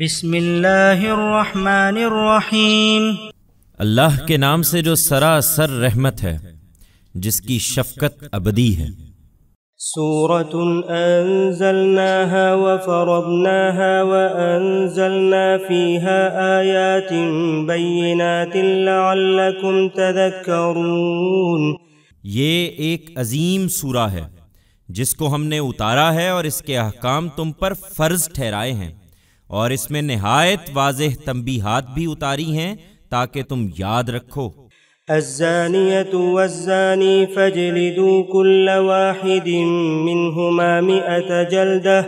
بسم اللہ الرحمن الرحیم اللہ کے نام سے جو سراسر رحمت ہے جس کی شفقت ابدی ہے سورة انزلناها وفرضناها وانزلنا فيها آیات بینات لعلكم تذکرون یہ ایک عظیم سورہ ہے جس کو ہم نے اتارا ہے اور اس کے احکام تم پر فرض ٹھہرائے ہیں اور اس میں نہایت واضح تمبی بھی اتاری ہیں تاکہ تم یاد رکھو الزانیت والزانی فجلدو کل واحد منہما مئت جلدہ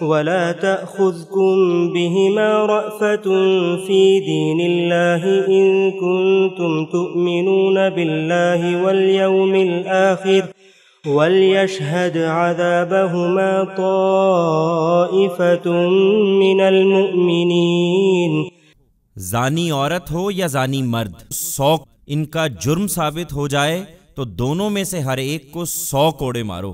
ولا تأخذكم بهما رأفة في دين الله إن كنتم تؤمنون بالله واليوم الآخر وليشهد عذابهما طائفة من المؤمنين زانی عورت ہو یا زانی مرد سو ان کا جرم ثابت ہو جائے تو دونوں میں سے ہر ایک کو سو کوڑے مارو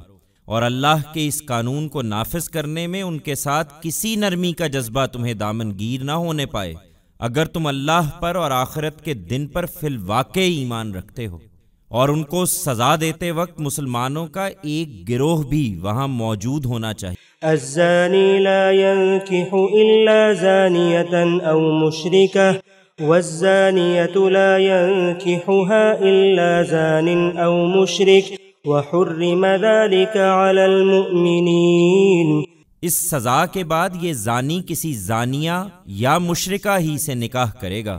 اور اللہ کے اس قانون کو نافذ کرنے میں ان کے ساتھ کسی نرمی کا جذبہ تمہیں دامن گیر نہ ہونے پائے اگر تم اللہ پر اور آخرت کے دن پر فی الواقع ایمان رکھتے ہو اور ان کو سزا دیتے وقت مسلمانوں کا ایک گروہ بھی وہاں موجود ہونا چاہیے الزانی لا ینکح الا زانیتا او مشرکہ والزانیت لا ينکحها الا زان او مشرک وحرم ذلك على المؤمنین اس سزا کے بعد یہ زانی کسی زانیہ یا مشرکہ ہی سے نکاح کرے گا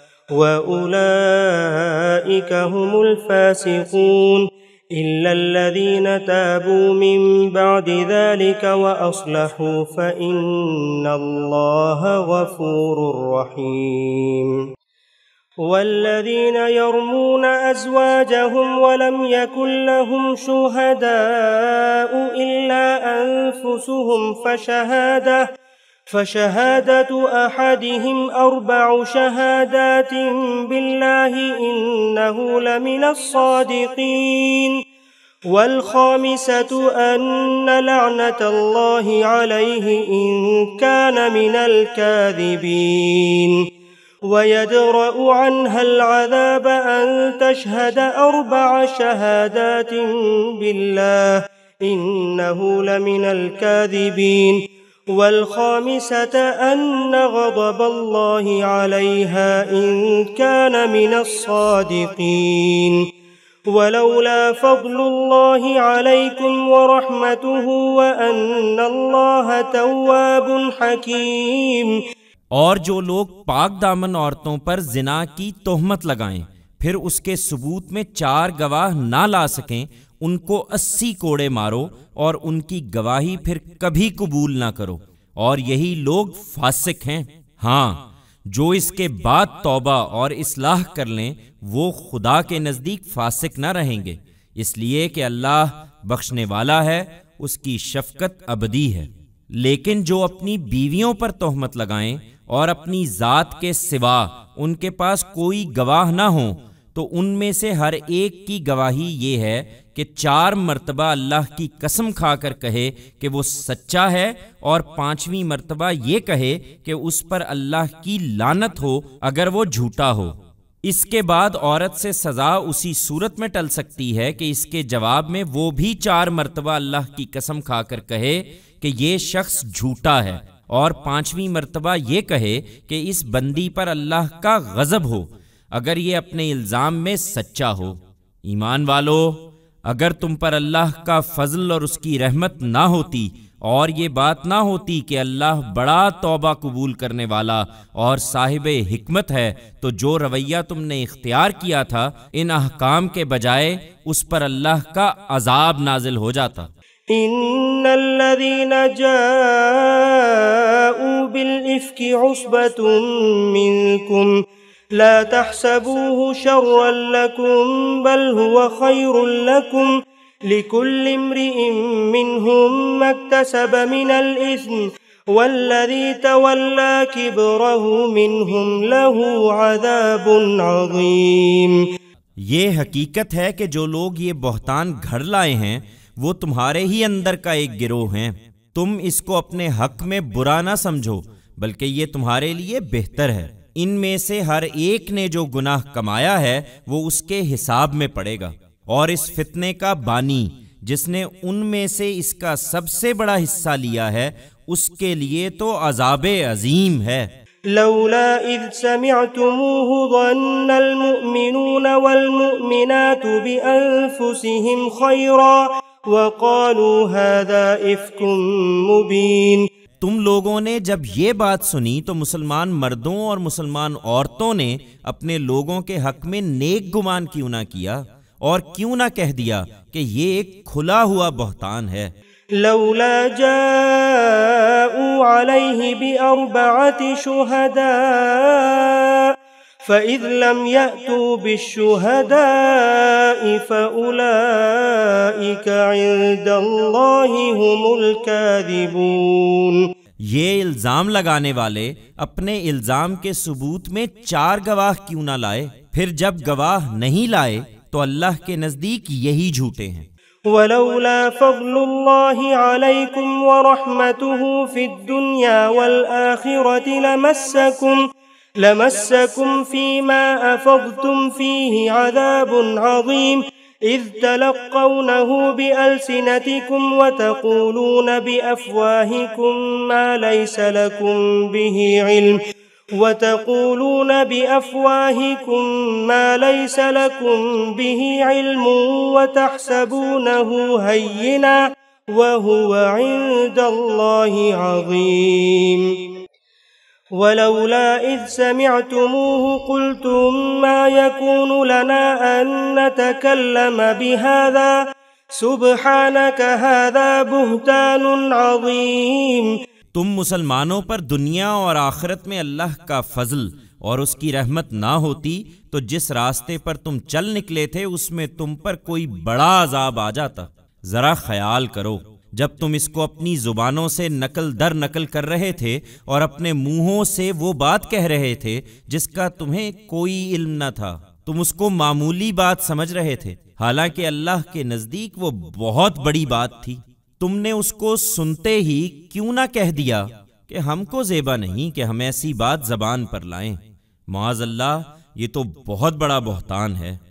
وأولئك هم الفاسقون إلا الذين تابوا من بعد ذلك وأصلحوا فإن الله غفور رحيم والذين يرمون أزواجهم ولم يكن لهم شهداء إلا أنفسهم فشهاده فشهادة أحدهم أربع شهادات بالله إنه لمن الصادقين والخامسة أن لعنة الله عليه إن كان من الكاذبين ويدرأ عنها العذاب أن تشهد أربع شهادات بالله إنه لمن الكاذبين والخامسة أن غضب الله عليها إن كان من الصادقين ولولا فضل الله عليكم ورحمته وأن الله تواب حكيم और जो लोग पाक दामन औरतों पर जिना की तोहमत लगाएं फिर उसके सबूत में चार गवाह ना ला सकें ان کو اسی کوڑے مارو اور ان کی گواہی پھر کبھی قبول نہ کرو اور یہی لوگ فاسق ہیں ہاں جو اس کے بعد توبہ اور اصلاح کر لیں وہ خدا کے نزدیک فاسق نہ رہیں گے اس لیے کہ اللہ بخشنے والا ہے اس کی شفقت ابدی ہے لیکن جو اپنی بیویوں پر تہمت لگائیں اور اپنی ذات کے سوا ان کے پاس کوئی گواہ نہ ہوں تو ان میں سے ہر ایک کی گواہی یہ ہے کہ چار مرتبہ اللہ کی قسم کھا کر کہے کہ وہ سچا ہے اور پانچویں مرتبہ یہ کہے کہ اس پر اللہ کی لانت ہو اگر وہ جھوٹا ہو اس کے بعد عورت سے سزا اسی صورت میں ٹل سکتی ہے کہ اس کے جواب میں وہ بھی چار مرتبہ اللہ کی قسم کھا کر کہے کہ یہ شخص جھوٹا ہے اور پانچویں مرتبہ یہ کہے کہ اس بندی پر اللہ کا غضب ہو اگر یہ اپنے الزام میں سچا ہو ایمان والو اگر تم پر اللہ کا فضل اور اس کی رحمت نہ ہوتی اور یہ بات نہ ہوتی کہ اللہ بڑا توبہ قبول کرنے والا اور صاحب حکمت ہے تو جو رویہ تم نے اختیار کیا تھا ان احکام کے بجائے اس پر اللہ کا عذاب نازل ہو جاتا ان لا تحسبوه شرا لكم بل هو خير لكم لكل امرئ منهم ما اكتسب من الإثم والذي تولى كبره منهم له عذاب عظيم یہ حقیقت ہے کہ جو لوگ یہ بہتان گھر لائے ہیں وہ تمہارے ہی اندر کا ایک گروہ ہیں تم اس کو اپنے حق میں برا نہ سمجھو بلکہ یہ تمہارے لیے بہتر ہے ان میں سے ہر ایک نے جو گناہ کمایا ہے وہ اس کے حساب میں پڑے گا اور اس فتنے کا بانی جس نے ان میں سے اس کا سب سے بڑا حصہ لیا ہے اس کے لیے تو عذاب عظیم ہے لولا اذ سمعتموه ظن المؤمنون والمؤمنات بانفسهم خيرا وقالوا هذا افك مبين تم لوگوں نے جب یہ بات سنی تو مسلمان مردوں اور مسلمان عورتوں نے اپنے لوگوں کے حق میں نیک گمان کیوں نہ کیا اور کیوں نہ کہہ دیا کہ یہ ایک کھلا ہوا بہتان ہے لولا عند اللہ هم الکاذبون یہ الزام لگانے والے اپنے الزام کے ثبوت میں چار گواہ کیوں نہ لائے پھر جب گواہ نہیں لائے تو اللہ کے نزدیک یہی جھوٹے ہیں ولولا فضل الله عليكم ورحمته في الدنيا والآخرة لمسكم لمسكم فيما أفضتم فيه عذاب عظيم إذ تلقونه بألسنتكم وتقولون بأفواهكم ما ليس لكم به علم وتقولون بأفواهكم ما ليس لكم به علم وتحسبونه هينا وهو عند الله عظيم ولولا إذ سمعتموه قلتم ما يكون لنا أن نتكلم بهذا سبحانك هذا بهتان عظيم تم مسلمانوں پر دنیا اور آخرت میں اللہ کا فضل اور اس کی رحمت نہ ہوتی تو جس راستے پر تم چل نکلے تھے اس میں تم پر کوئی بڑا عذاب آ جاتا ذرا خیال کرو جب تم اس کو اپنی زبانوں سے نقل در نقل کر رہے تھے اور اپنے منہوں سے وہ بات کہہ رہے تھے جس کا تمہیں کوئی علم نہ تھا تم اس کو معمولی بات سمجھ رہے تھے حالانکہ اللہ کے نزدیک وہ بہت بڑی بات تھی تم نے اس کو سنتے ہی کیوں نہ کہہ دیا کہ ہم کو زیبا نہیں کہ ہم ایسی بات زبان پر لائیں معاذ اللہ یہ تو بہت بڑا بہتان ہے